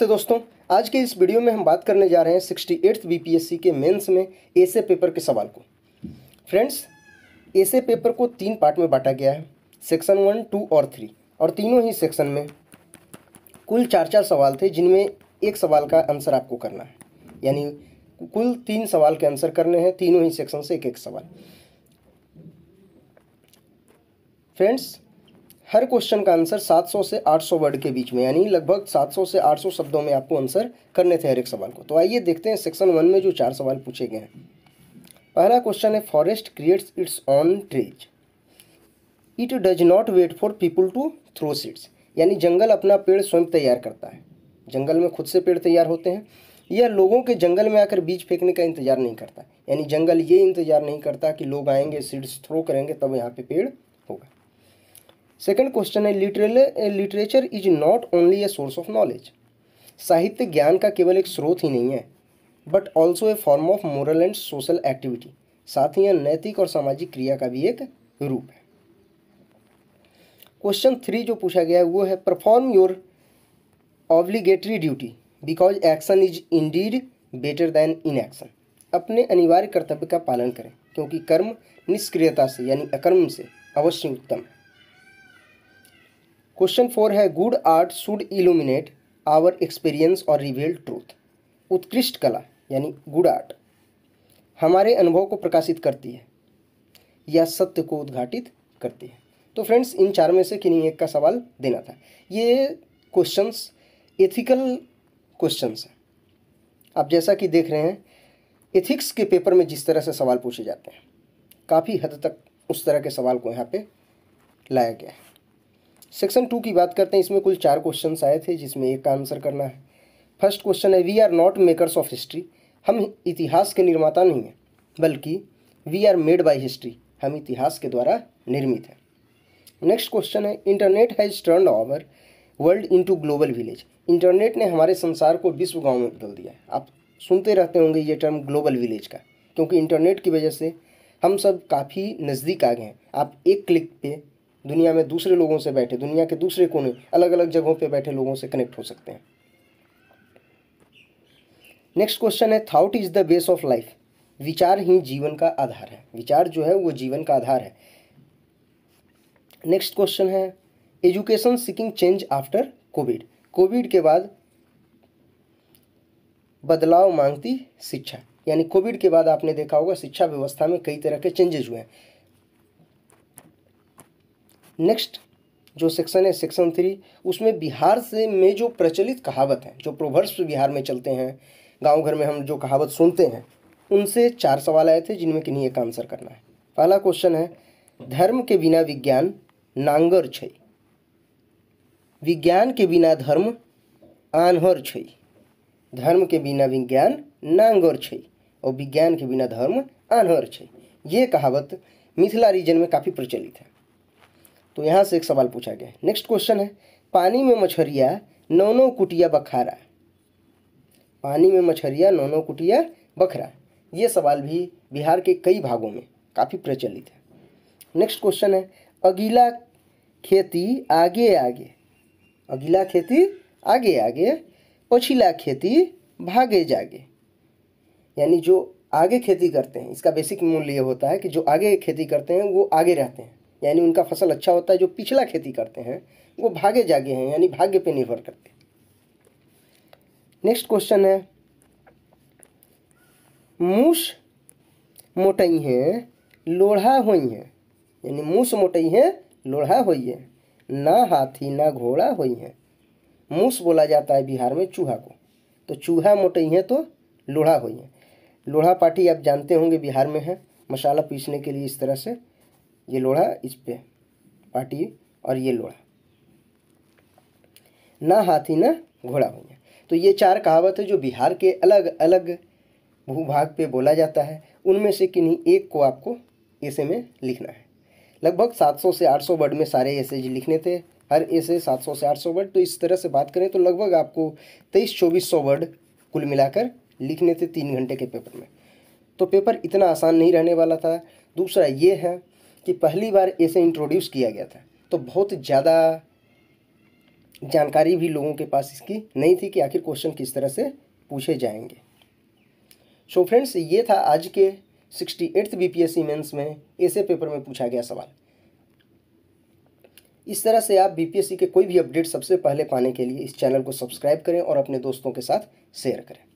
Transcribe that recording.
नमस्ते दोस्तों आज के इस वीडियो में हम बात करने जा रहे हैं सिक्सटी एट्थ बी के मेंस में ऐसे पेपर के सवाल को फ्रेंड्स ऐसे पेपर को तीन पार्ट में बांटा गया है सेक्शन वन टू और थ्री और तीनों ही सेक्शन में कुल चार चार सवाल थे जिनमें एक सवाल का आंसर आपको करना है यानी कुल तीन सवाल के आंसर करने हैं तीनों ही सेक्शन से एक एक सवाल फ्रेंड्स हर क्वेश्चन का आंसर 700 से 800 वर्ड के बीच में यानी लगभग 700 से 800 शब्दों में आपको आंसर करने थे हर एक सवाल को तो आइए देखते हैं सेक्शन वन में जो चार सवाल पूछे गए हैं पहला क्वेश्चन है forest creates its own trees it does not wait for people to throw seeds यानी जंगल अपना पेड़ स्वयं तैयार करता है जंगल में खुद से पेड़ तैयार होते हैं या लोगों के जंगल में आकर बीज फेंकने का इंतजार नहीं करता यानी जंगल ये इंतजार नहीं करता कि लोग आएंगे सीड्स थ्रो करेंगे तब यहाँ पे पेड़ होगा सेकंड क्वेश्चन है literal literature is not only a source of knowledge साहित्य ज्ञान का केवल एक स्रोत ही नहीं है but also a form of moral and social activity साथ ही यह नैतिक और सामाजिक क्रिया का भी एक रूप है क्वेश्चन थ्री जो पूछा गया है वो है perform your obligatory duty because action is indeed better than action अपने अनिवार्य कर्तव्य का पालन करें क्योंकि कर्म निष्क्रियता से यानी अकर्म से अवश्य उत्तम है क्वेश्चन फोर है good art should illuminate our experience और रिवील ट्रूथ उत्कृष्ट कला यानी गुड आर्ट हमारे अनुभव को प्रकाशित करती है या सत्य को उद्घाटित करती है तो फ्रेंड्स इन चार में से किन्हीं एक का सवाल देना था ये क्वेश्चंस एथिकल क्वेश्चंस हैं आप जैसा कि देख रहे हैं एथिक्स के पेपर में जिस तरह से सवाल पूछे जाते हैं काफ़ी हद तक उस तरह के सवाल को यहाँ पे लाया गया है सेक्शन टू की बात करते हैं इसमें कुल चार क्वेश्चन आए थे जिसमें एक का आंसर करना है फर्स्ट क्वेश्चन है we are not makers of history हम इतिहास के निर्माता नहीं हैं बल्कि we are made by history हम इतिहास के द्वारा निर्मित हैं नेक्स्ट क्वेश्चन है internet has turn over world into global village internet ने हमारे संसार को विश्व गांव में बदल दिया है आप सुनते रहते होंगे ये टर्म ग्लोबल विलेज का क्योंकि इंटरनेट की वजह से हम सब काफ़ी नज़दीक आ गए हैं आप एक क्लिक पे दुनिया में दूसरे लोगों से बैठे दुनिया के दूसरे कोने अलग अलग जगहों पे बैठे लोगों से कनेक्ट हो सकते हैं नेक्स्ट क्वेश्चन है thought is the base of life विचार ही जीवन का आधार है विचार जो है वो जीवन का आधार है नेक्स्ट क्वेश्चन है education seeking change after covid covid के बाद बदलाव मांगती शिक्षा यानी कोविड के बाद आपने देखा होगा शिक्षा व्यवस्था में कई तरह के चेंजेज हुए हैं नेक्स्ट जो सेक्शन है सेक्शन थ्री उसमें बिहार से में जो प्रचलित कहावत हैं जो प्रोवर्स बिहार में चलते हैं गांव घर में हम जो कहावत सुनते हैं उनसे चार सवाल आए थे जिनमें किन्हीं एक आंसर करना है पहला क्वेश्चन है धर्म के बिना विज्ञान नांगर छ विज्ञान के बिना धर्म आनहर छ धर्म के बिना विज्ञान नांगर छ और विज्ञान के बिना धर्म आनहर छ ये कहावत मिथिला रीजन में काफ़ी प्रचलित है तो यहाँ से एक सवाल पूछा गया नेक्स्ट क्वेश्चन है पानी में मछरिया नौनो कुटिया बखारा पानी में मछरिया नौनो कुटिया बखरा ये सवाल भी बिहार के कई भागों में काफ़ी प्रचलित है नेक्स्ट क्वेश्चन है अगीला खेती आगे आगे अगीला खेती आगे आगे पछिला खेती भागे जागे यानी जो आगे खेती करते हैं इसका बेसिक मूल ये होता है कि जो आगे खेती करते हैं वो आगे रहते हैं यानी उनका फसल अच्छा होता है जो पिछला खेती करते हैं वो भागे जागे हैं यानी भाग्य पे निर्भर करते हैं नेक्स्ट क्वेश्चन है मूस मोटई हैं लोढ़ा हुई हैं यानी मूस मोटई हैं लोढ़ा हुई है ना हाथी ना घोड़ा हुई है मूस बोला जाता है बिहार में चूहा को तो चूहा मोटई है तो लोढ़ा हुई है लोढ़ा पार्टी आप जानते होंगे बिहार में है मसाला पीसने के लिए इस तरह से ये लोढ़ा इस पे पार्टी और ये लोढ़ा ना हाथी ना घोड़ा भैया तो ये चार कहावत है जो बिहार के अलग अलग भूभाग पे बोला जाता है उनमें से किन्हीं एक को आपको ऐसे में लिखना है लगभग 700 से 800 वर्ड में सारे ऐसे लिखने थे हर ऐसे 700 से 800 वर्ड तो इस तरह से बात करें तो लगभग आपको तेईस चौबीस सौ वर्ड कुल मिलाकर लिखने थे तीन घंटे के पेपर में तो पेपर इतना आसान नहीं रहने वाला था दूसरा ये है कि पहली बार इसे इंट्रोड्यूस किया गया था तो बहुत ज़्यादा जानकारी भी लोगों के पास इसकी नहीं थी कि आखिर क्वेश्चन किस तरह से पूछे जाएंगे सो so फ्रेंड्स ये था आज के sixty eighth B P mains में ऐसे पेपर में पूछा गया सवाल इस तरह से आप बी के कोई भी अपडेट सबसे पहले पाने के लिए इस चैनल को सब्सक्राइब करें और अपने दोस्तों के साथ शेयर करें